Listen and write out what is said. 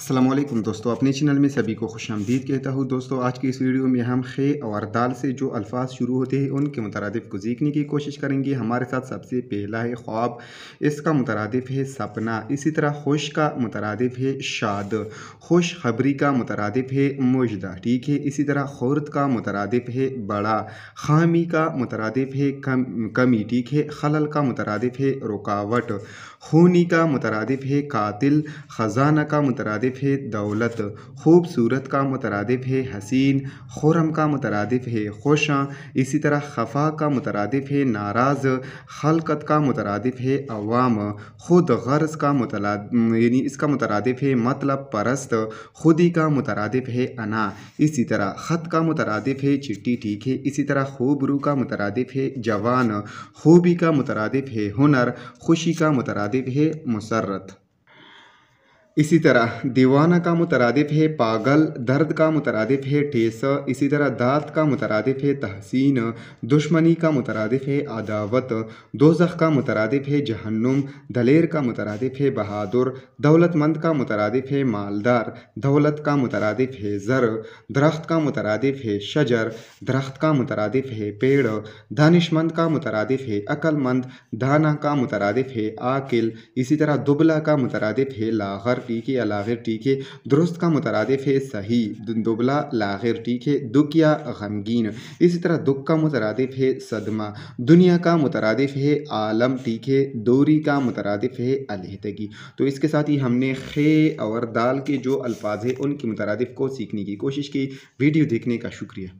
असलम दोस्तों अपने चैनल में सभी को खुश आमदीद कहता हूँ दोस्तों आज की इस वीडियो में हम खे और दाल से जो अल्फाज शुरू होते हैं उनके मुतरद को सीखने की कोशिश करेंगे हमारे साथ सबसे पहला है ख्वाब इसका मुतरद है सपना इसी तरह खुश का मुतरद है शाद खुश खबरी का मुतरद है मुजदा ठीक है इसी तरह खुरद का मुतरद है बड़ा खामी का मुतरद है कम कमी ठीक है खलल का मुतरद है रुकावट खूनी का मुतरद है कातिल ख़जाना का मुतरद मुतरदफ़ है दौलत खूबसूरत का मुतरदफ़ है हसीन खुरम का मुतरदफ़ है खुशा इसी तरह खफा का मुतरदफ़ है नाराज़ खलकत का मुतरदफ़ है अवाम खुद गर्ज का मुतला यानी इसका मुतरदफ़ है मतलब परस्त खुदी का मुतरदफ़ है अना इसी तरह ख़त का मुतरदफ़ है चिट्टी ठीक है इसी तरह खूबरू का मुतरदफ़ है जवान खूबी का मुतरदफ़ है हुनर खुशी का मुतरदफ़ है मुसरत इसी तरह दीवाना का मुतरदिफ है पागल दर्द का मुतरदिफ है ठेस इसी तरह दात का मुतरदिफ है तहसीन दुश्मनी का मुतरदिफ है अदावत दोजख का मुतरदिफ है जहन्नुम दलेर का मुतरदफ है बहादुर दौलतमंद का मुतरदिफ है मालदार दौलत का मुतरदिफ है ज़र दरख्त का मुतरदिफ है शजर दरख्त का मुतरदिफ है पेड़ दानिशमंद का मुतरदफ है अक्लमंद दाना का मुतरदिफ है आकिल इसी तरह दुबला का मुतरदिफ है लाहर ठीक या लागिर ठीक दुरुस्त का मुतरद है सही दुबला लागिर ठीक दुख या गमगीन इसी तरह दुख का मुतरद है सदमा दुनिया का मुतरद है आलम ठीक दूरी का मुतरद है अलहदगी तो इसके साथ ही हमने खे और दाल के जो अल्फाज है उनके मुतरद को सीखने की कोशिश की वीडियो देखने का शुक्रिया